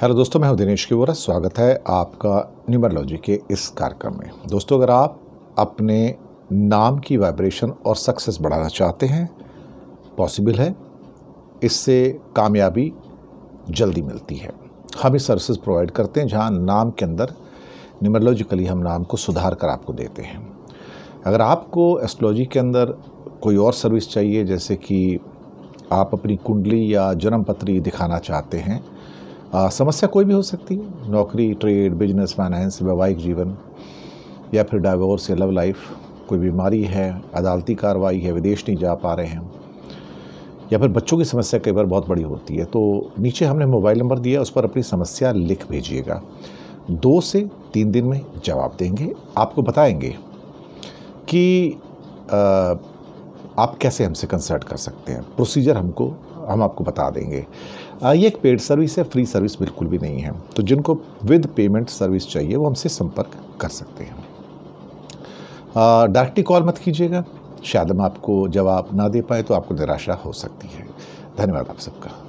hello दोस्तों मैं हूं दिनेश की वोरा स्वागत है आपका न्यूमरोलॉजी के इस कार्यक्रम में दोस्तों अगर आप अपने नाम की वाइब्रेशन और सक्सेस बढ़ाना चाहते हैं पॉसिबल है इससे कामयाबी जल्दी मिलती है हम इस सर्विसेज प्रोवाइड करते हैं जहां नाम के अंदर न्यूमरोलॉजिकली हम नाम को सुधार कर आपको देते हैं अगर आपको एस्ट्रोलॉजी के अंदर कोई और सर्विस चाहिए जैसे कि आप अपनी कुंडली या जन्मपत्री दिखाना चाहते हैं आ, समस्या कोई भी हो सकती है नौकरी ट्रेड बिजनेस फाइनेंस वैवाहिक जीवन या फिर डाइवोर्स या लव लाइफ कोई बीमारी है अदालती कार्रवाई है विदेश नहीं जा पा रहे हैं या फिर बच्चों की समस्या कई बार बहुत बड़ी होती है तो नीचे हमने मोबाइल नंबर दिया उस पर अपनी समस्या लिख भेजिएगा दो से तीन दिन में जवाब देंगे आपको बताएंगे कि आ, आप कैसे हमसे कंसल्ट कर सकते हैं प्रोसीजर हमको हम आपको बता देंगे ये एक पेड सर्विस है फ्री सर्विस बिल्कुल भी नहीं है तो जिनको विद पेमेंट सर्विस चाहिए वो हमसे संपर्क कर सकते हैं डायरेक्टली कॉल मत कीजिएगा शायद हम आपको जवाब ना दे पाए तो आपको निराशा हो सकती है धन्यवाद आप सबका